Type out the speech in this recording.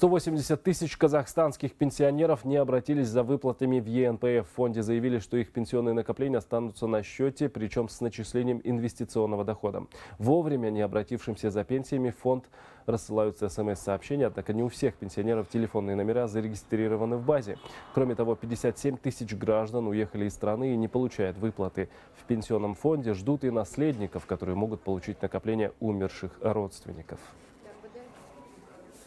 180 тысяч казахстанских пенсионеров не обратились за выплатами в ЕНПФ. В фонде заявили, что их пенсионные накопления останутся на счете, причем с начислением инвестиционного дохода. Вовремя не обратившимся за пенсиями фонд рассылаются смс-сообщения, однако не у всех пенсионеров телефонные номера зарегистрированы в базе. Кроме того, 57 тысяч граждан уехали из страны и не получают выплаты. В пенсионном фонде ждут и наследников, которые могут получить накопления умерших родственников.